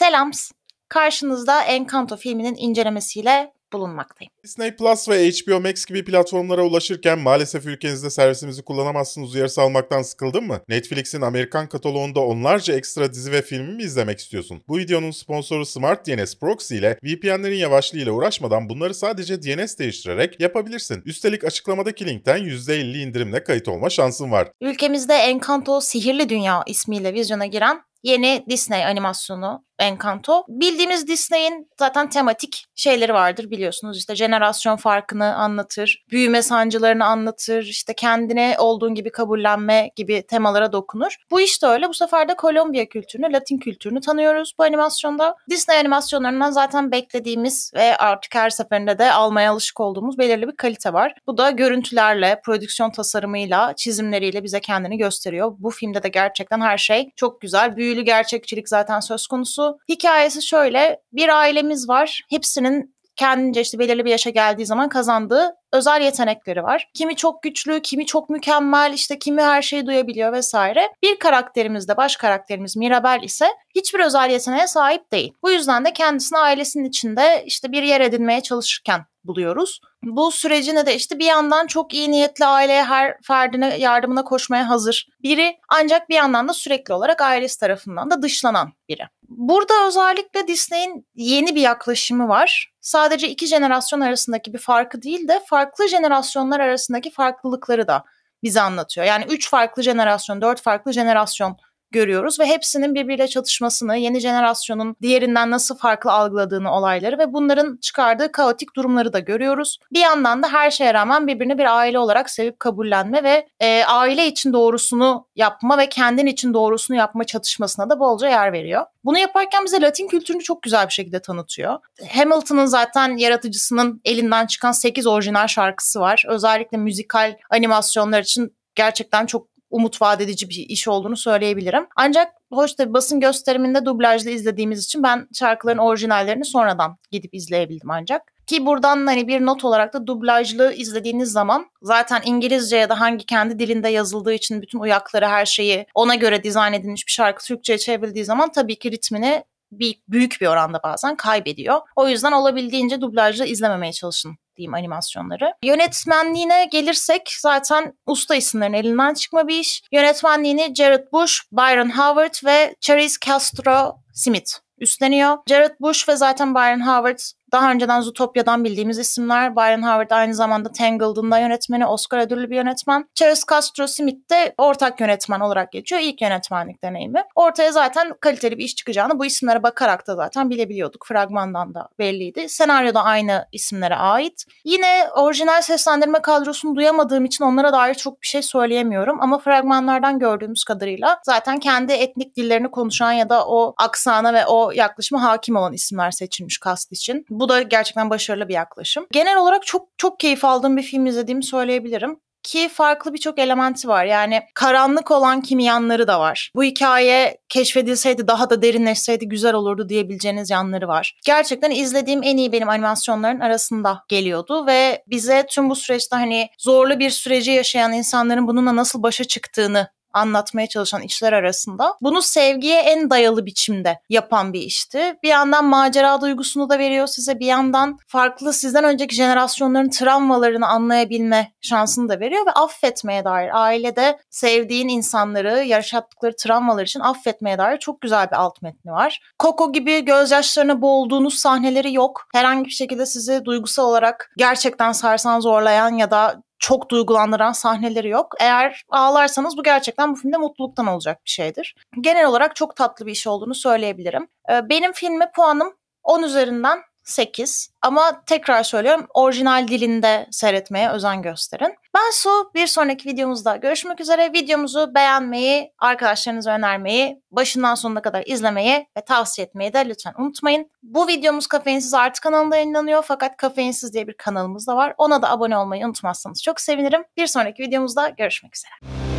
Selams. Karşınızda Encanto filminin incelemesiyle bulunmaktayım. Disney Plus ve HBO Max gibi platformlara ulaşırken maalesef ülkenizde servisimizi kullanamazsınız uyarısı almaktan sıkıldın mı? Netflix'in Amerikan kataloğunda onlarca ekstra dizi ve filmi mi izlemek istiyorsun? Bu videonun sponsoru Smart DNS Proxy ile VPN'lerin yavaşlığı ile uğraşmadan bunları sadece DNS değiştirerek yapabilirsin. Üstelik açıklamadaki linkten %50 indirimle kayıt olma şansın var. Ülkemizde Encanto Sihirli Dünya ismiyle vizyona giren yeni Disney animasyonu Encanto. Bildiğimiz Disney'in zaten tematik şeyleri vardır biliyorsunuz. İşte jenerasyon farkını anlatır, büyüme sancılarını anlatır, işte kendine olduğun gibi kabullenme gibi temalara dokunur. Bu işte öyle. Bu sefer de Kolombiya kültürünü, Latin kültürünü tanıyoruz bu animasyonda. Disney animasyonlarından zaten beklediğimiz ve artık her seferinde de almaya alışık olduğumuz belirli bir kalite var. Bu da görüntülerle, prodüksiyon tasarımıyla, çizimleriyle bize kendini gösteriyor. Bu filmde de gerçekten her şey çok güzel. Büyülü gerçekçilik zaten söz konusu. Hikayesi şöyle. Bir ailemiz var. Hepsinin kendince işte belirli bir yaşa geldiği zaman kazandığı özel yetenekleri var. Kimi çok güçlü, kimi çok mükemmel, işte kimi her şeyi duyabiliyor vesaire. Bir karakterimiz de baş karakterimiz Mirabel ise hiçbir özel yeteneğe sahip değil. Bu yüzden de kendisini ailesinin içinde işte bir yer edinmeye çalışırken buluyoruz bu sürecine de işte bir yandan çok iyi niyetli aileye her ferdine yardımına koşmaya hazır biri ancak bir yandan da sürekli olarak ailesi tarafından da dışlanan biri. Burada özellikle Disney'in yeni bir yaklaşımı var. Sadece iki jenerasyon arasındaki bir farkı değil de farklı jenerasyonlar arasındaki farklılıkları da bize anlatıyor. Yani üç farklı jenerasyon, dört farklı jenerasyon görüyoruz ve hepsinin birbiriyle çatışmasını, yeni jenerasyonun diğerinden nasıl farklı algıladığını olayları ve bunların çıkardığı kaotik durumları da görüyoruz. Bir yandan da her şeye rağmen birbirini bir aile olarak sevip kabullenme ve e, aile için doğrusunu yapma ve kendin için doğrusunu yapma çatışmasına da bolca yer veriyor. Bunu yaparken bize Latin kültürünü çok güzel bir şekilde tanıtıyor. Hamilton'ın zaten yaratıcısının elinden çıkan 8 orijinal şarkısı var. Özellikle müzikal animasyonlar için gerçekten çok umut vaat bir iş olduğunu söyleyebilirim. Ancak hoş tabii basın gösteriminde dublajlı izlediğimiz için ben şarkıların orijinallerini sonradan gidip izleyebildim ancak. Ki buradan hani bir not olarak da dublajlı izlediğiniz zaman zaten İngilizce ya da hangi kendi dilinde yazıldığı için bütün uyakları her şeyi ona göre dizayn edilmiş bir şarkı Türkçe'ye çevrildiği zaman tabii ki ritmini bir, büyük bir oranda bazen kaybediyor. O yüzden olabildiğince dublajlı izlememeye çalışın diyeyim animasyonları. Yönetmenliğine gelirsek zaten usta isimlerin elinden çıkma bir iş. Yönetmenliğini Jared Bush, Byron Howard ve Cherise Castro Smith üstleniyor. Jared Bush ve zaten Byron Howard daha önceden Zootopia'dan bildiğimiz isimler. Byron Howard aynı zamanda Tangled'ın da yönetmeni, Oscar ödüllü bir yönetmen. Charles Castro Smith de ortak yönetmen olarak geçiyor. İlk yönetmenlik deneyimi. Ortaya zaten kaliteli bir iş çıkacağını bu isimlere bakarak da zaten bilebiliyorduk. Fragmandan da belliydi. Senaryo da aynı isimlere ait. Yine orijinal seslendirme kadrosunu duyamadığım için onlara dair çok bir şey söyleyemiyorum. Ama fragmanlardan gördüğümüz kadarıyla zaten kendi etnik dillerini konuşan ya da o aksana ve o yaklaşıma hakim olan isimler seçilmiş kast için bu da gerçekten başarılı bir yaklaşım. Genel olarak çok çok keyif aldığım bir film izlediğimi söyleyebilirim ki farklı birçok elementi var. Yani karanlık olan kimi yanları da var. Bu hikaye keşfedilseydi daha da derinleşseydi güzel olurdu diyebileceğiniz yanları var. Gerçekten izlediğim en iyi benim animasyonların arasında geliyordu ve bize tüm bu süreçte hani zorlu bir süreci yaşayan insanların bununla nasıl başa çıktığını anlatmaya çalışan işler arasında. Bunu sevgiye en dayalı biçimde yapan bir işti. Bir yandan macera duygusunu da veriyor size. Bir yandan farklı sizden önceki jenerasyonların travmalarını anlayabilme şansını da veriyor ve affetmeye dair ailede sevdiğin insanları yaşattıkları travmalar için affetmeye dair çok güzel bir alt metni var. Coco gibi gözyaşlarına boğulduğunuz sahneleri yok. Herhangi bir şekilde sizi duygusal olarak gerçekten sarsan, zorlayan ya da çok duygulandıran sahneleri yok. Eğer ağlarsanız bu gerçekten bu filmde mutluluktan olacak bir şeydir. Genel olarak çok tatlı bir iş olduğunu söyleyebilirim. Ee, benim filme puanım 10 üzerinden 8. Ama tekrar söylüyorum orijinal dilinde seyretmeye özen gösterin. Ben Su. Bir sonraki videomuzda görüşmek üzere. Videomuzu beğenmeyi, arkadaşlarınıza önermeyi, başından sonuna kadar izlemeyi ve tavsiye etmeyi de lütfen unutmayın. Bu videomuz Kafeinsiz artı kanalında yayınlanıyor fakat Kafeinsiz diye bir kanalımız da var. Ona da abone olmayı unutmazsanız çok sevinirim. Bir sonraki videomuzda görüşmek üzere.